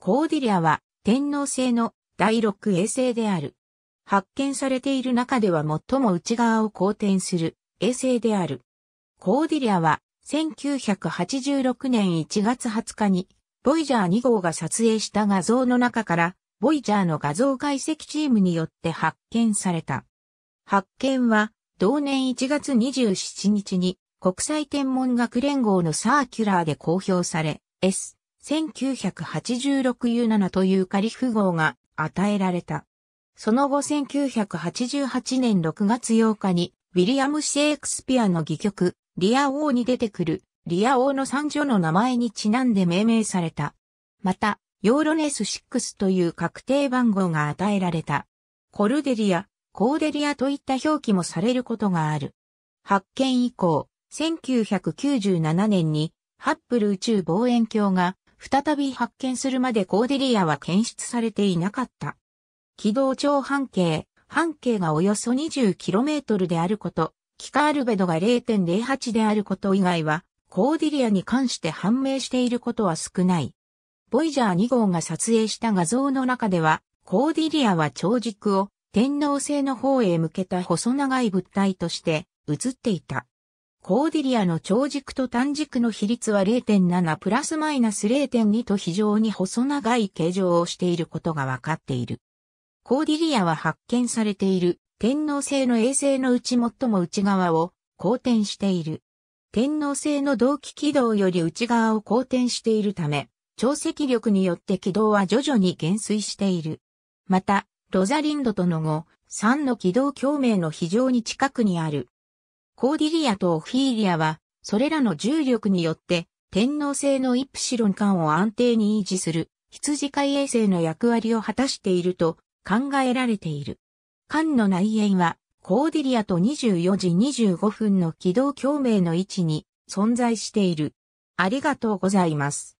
コーディリアは天皇星の第6衛星である。発見されている中では最も内側を公転する衛星である。コーディリアは1986年1月20日にボイジャー2号が撮影した画像の中からボイジャーの画像解析チームによって発見された。発見は同年1月27日に国際天文学連合のサーキュラーで公表され、S 1986U7 というカリフ号が与えられた。その後1988年6月8日に、ウィリアム・シェイクスピアの戯曲、リア王に出てくる、リア王の三女の名前にちなんで命名された。また、ヨーロネス6という確定番号が与えられた。コルデリア、コーデリアといった表記もされることがある。発見以降、1997年にハッブル宇宙望遠鏡が再び発見するまでコーディリアは検出されていなかった。軌道長半径、半径がおよそ 20km であること、キカアルベドが0.08であること以外は、コーディリアに関して判明していることは少ない。ボイジャー2号が撮影した画像の中では、コーディリアは長軸を天皇星の方へ向けた細長い物体として映っていた。コーディリアの長軸と短軸の比率は0.7プラスマイナス0.2と非常に細長い形状をしていることが分かっている。コーディリアは発見されている天皇星の衛星のうち最も内側を公転している。天皇星の同期軌道より内側を公転しているため、潮汐力によって軌道は徐々に減衰している。また、ロザリンドとの後、3の軌道共鳴の非常に近くにあるコーディリアとオフィーリアは、それらの重力によって、天皇星のイプシロン間を安定に維持する、羊飼い衛星の役割を果たしていると考えられている。艦の内縁は、コーディリアと24時25分の軌道共鳴の位置に存在している。ありがとうございます。